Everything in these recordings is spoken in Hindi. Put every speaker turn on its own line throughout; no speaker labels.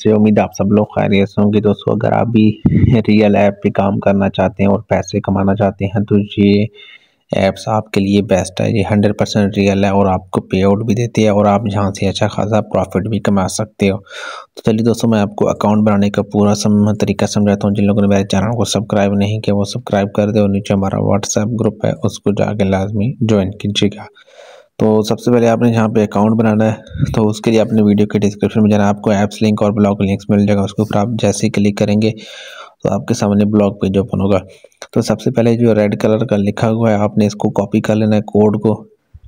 से उम्मीद आप सब लोग खैरियत से होंगे दोस्तों अगर आप भी रियल ऐप पे काम करना चाहते हैं और पैसे कमाना चाहते हैं तो ये ऐप्स आपके लिए बेस्ट है ये हंड्रेड परसेंट रियल है और आपको पे आउट भी देती है और आप जहाँ से अच्छा खासा प्रॉफिट भी कमा सकते हो तो चलिए दोस्तों मैं आपको अकाउंट बनाने का पूरा सम तरीका समझाता हूँ जिन लोगों ने मेरे चैनल को सब्सक्राइब नहीं किया वो सब्सक्राइब कर दे और नीचे हमारा व्हाट्सएप ग्रुप है उसको जाके लाजमी ज्वाइन कीजिएगा तो सबसे पहले आपने यहाँ पे अकाउंट बनाना है तो उसके लिए अपने वीडियो के डिस्क्रिप्शन में जाना आपको ऐप्स लिंक और ब्लॉग लिंक्स मिल जाएगा उसके ऊपर आप जैसे ही क्लिक करेंगे तो आपके सामने ब्लॉग पेज ओपन होगा तो सबसे पहले जो रेड कलर का लिखा हुआ है आपने इसको कॉपी कर लेना है कोड को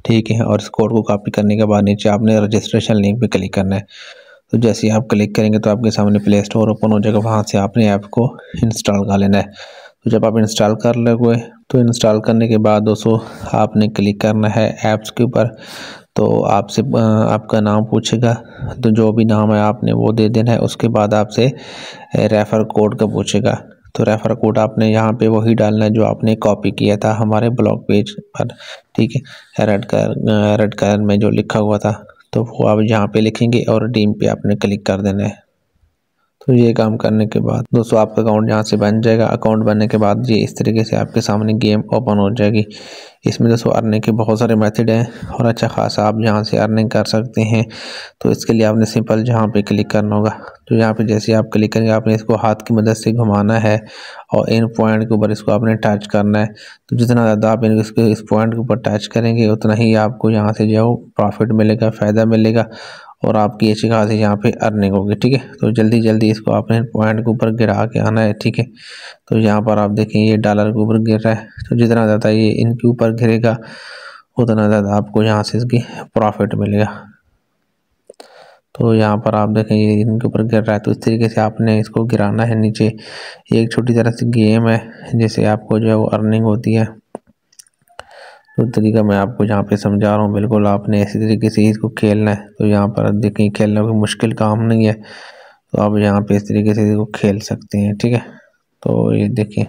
ठीक है और इस कोड को कॉपी करने के बाद नीचे आपने रजिस्ट्रेशन लिंक पर क्लिक करना है तो जैसे ही आप क्लिक करेंगे तो आपके सामने प्ले स्टोर ओपन हो जाएगा वहाँ से आपने ऐप को इंस्टॉल कर लेना है जब आप इंस्टॉल कर लोगे तो इंस्टॉल करने के बाद दोस्तों आपने क्लिक करना है ऐप्स के ऊपर तो आपसे आपका नाम पूछेगा तो जो भी नाम है आपने वो दे देना है उसके बाद आपसे रेफ़र कोड का पूछेगा तो रेफ़र कोड आपने यहाँ पे वही डालना है जो आपने कॉपी किया था हमारे ब्लॉग पेज पर ठीक है रेड कलर रेड कलर में जो लिखा हुआ था तो वो आप यहाँ पे लिखेंगे और डीम पे आपने क्लिक कर देना है तो ये काम करने के बाद दोस्तों आपका अकाउंट यहाँ से बन जाएगा अकाउंट बनने के बाद ये इस तरीके से आपके सामने गेम ओपन हो जाएगी इसमें दोस्तों अर्निंग के बहुत सारे मेथड हैं और अच्छा खासा आप यहाँ से अर्निंग कर सकते हैं तो इसके लिए आपने सिंपल जहाँ पे क्लिक करना होगा तो यहाँ पे जैसे आप क्लिक करेंगे आपने इसको हाथ की मदद से घुमाना है और इन पॉइंट के ऊपर इसको आपने टच करना है तो जितना ज़्यादा आप इन इस पॉइंट के ऊपर टच करेंगे उतना ही आपको यहाँ से जो प्रॉफिट मिलेगा फ़ायदा मिलेगा और आपकी अच्छी खासी यहाँ पे अर्निंग होगी ठीक है तो जल्दी जल्दी इसको आपने पॉइंट के ऊपर गिरा के आना है ठीक है तो यहाँ पर आप देखें ये डॉलर के ऊपर गिर रहा है तो जितना ज़्यादा ये इनके ऊपर गिरेगा उतना ज़्यादा आपको यहाँ से इसकी प्रॉफिट मिलेगा तो यहाँ पर आप देखें ये इनके ऊपर गिर रहा है तो इस तरीके से आपने इसको गिराना है नीचे एक छोटी तरह से गेम है जिससे आपको जो है वो अर्निंग होती है तो तरीका मैं आपको यहाँ पे समझा रहा हूँ बिल्कुल आपने इसी तरीके से इसको खेलना है तो यहाँ पर देखिए खेलना कोई मुश्किल काम नहीं है तो आप यहाँ पे इस तरीके से इसको खेल सकते हैं ठीक है तो ये देखें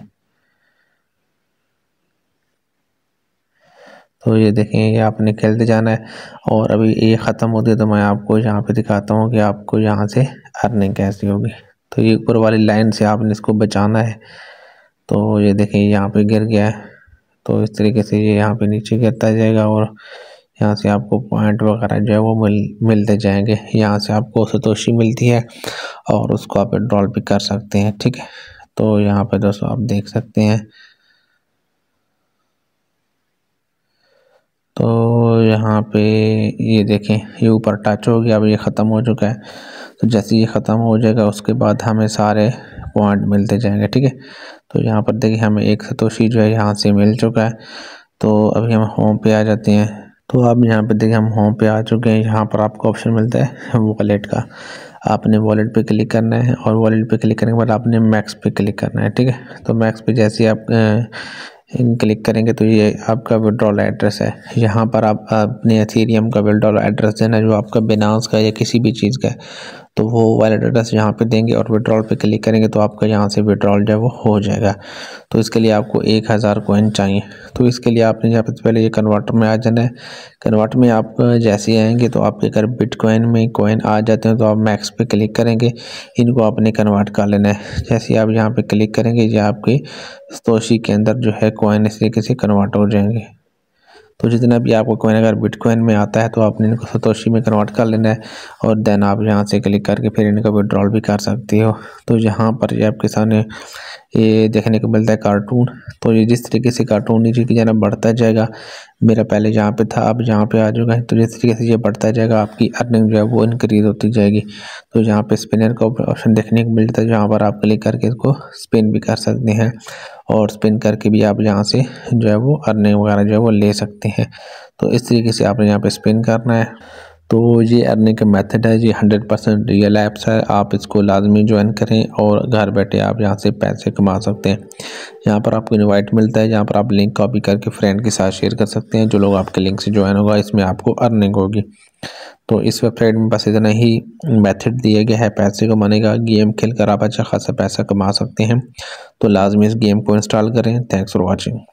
तो ये देखें ये आपने खेलते जाना है और अभी ये ख़त्म होती है तो मैं आपको यहाँ पे दिखाता हूँ कि आपको यहाँ से अर्निंग कैसी होगी तो ये ऊपर वाली लाइन से आपने इसको बचाना है तो ये देखें यहाँ पे गिर गया है तो इस तरीके से ये यहाँ पे नीचे गिरता जाएगा और यहाँ से आपको पॉइंट वगैरह जो है वो मिल मिलते जाएंगे यहाँ से आपको सतोशी मिलती है और उसको आप ड्रॉल भी कर सकते हैं ठीक है तो यहाँ पे दोस्तों आप देख सकते हैं तो यहाँ पे ये देखें ये ऊपर टच हो गया अब ये ख़त्म हो चुका है तो जैसे ये ख़त्म हो जाएगा उसके बाद हमें सारे पॉइंट मिलते जाएंगे ठीक है तो यहाँ पर देखिए हमें एक सतोशी जो है यहाँ से मिल चुका है तो अभी हम होम पे आ जाते हैं तो अब यहाँ पर देखिए हम होम पे आ चुके हैं यहाँ पर आपको ऑप्शन मिलता है वॉलेट का आपने वॉलेट पे क्लिक करना है और वॉलेट पे क्लिक करने के बाद आपने मैक्स पे क्लिक करना है ठीक है तो मैक्स पे जैसे आप क्लिक करेंगे तो ये आपका विड्रॉल एड्रेस है यहाँ पर आप अपने एथीरियम का विड्रॉल एड्रेस देना जो आपका बिनास का या किसी भी चीज़ का तो वो वैलेट एड्रेस यहाँ पे देंगे और विड्रॉल पे क्लिक करेंगे तो आपका यहाँ से विड्रॉल जो है वो हो जाएगा तो इसके लिए आपको एक हज़ार कोइन चाहिए तो इसके लिए आपने यहाँ पर पहले ये कन्वर्टर में आ जाना है कन्वर्टर में आप जैसे ही आएंगे तो आपके अगर बिट कोइन में कोइन आ जाते हैं तो आप मैक्स पे क्लिक करेंगे इनको आपने कन्वर्ट कर लेना है जैसे आप यहाँ पर क्लिक करेंगे ये आपके तोशी के अंदर जो है कोइन इस तरीके से कन्वर्ट हो जाएंगे तो जितना भी आपको कोइन अगर बिटकॉइन में आता है तो आपने इनको सतोशी में कन्वर्ट कर लेना है और देन आप यहाँ से क्लिक करके फिर इनका विड्रॉल भी कर सकते हो तो यहाँ पर ये आपके सामने ये देखने को मिलता है कार्टून तो ये जिस तरीके से कार्टून नीचे की जाना बढ़ता जाएगा मेरा पहले जहाँ पे था अब जहाँ पे आ जाएगा तो जिस तरीके से ये बढ़ता जाएगा आपकी अर्निंग जो है वो इनक्रीज होती जाएगी तो यहाँ पे स्पिनर का ऑप्शन देखने को मिलता है जहाँ पर आप क्लिक करके इसको स्पिन भी कर सकते हैं और स्पिन करके भी आप यहाँ से जो है वो अर्निंग वगैरह जो है वो ले सकते हैं तो इस तरीके से आपने यहाँ पर स्पिन करना है तो ये अर्निंग का मेथड है ये हंड्रेड परसेंट रियल ऐप्स है आप इसको लाजमी ज्वाइन करें और घर बैठे आप यहाँ से पैसे कमा सकते हैं यहाँ पर आपको इनवाइट मिलता है यहाँ पर आप लिंक कॉपी करके फ्रेंड के साथ शेयर कर सकते हैं जो लोग आपके लिंक से ज्वाइन होगा इसमें आपको अर्निंग होगी तो इस वेबसाइट में बस इतना ही मैथड दिया गया है पैसे कमाने का गेम खेल कर आप अच्छा खासा पैसा कमा सकते हैं तो लाजमी इस गेम को इंस्टॉल करें थैंक्स फॉर वॉचिंग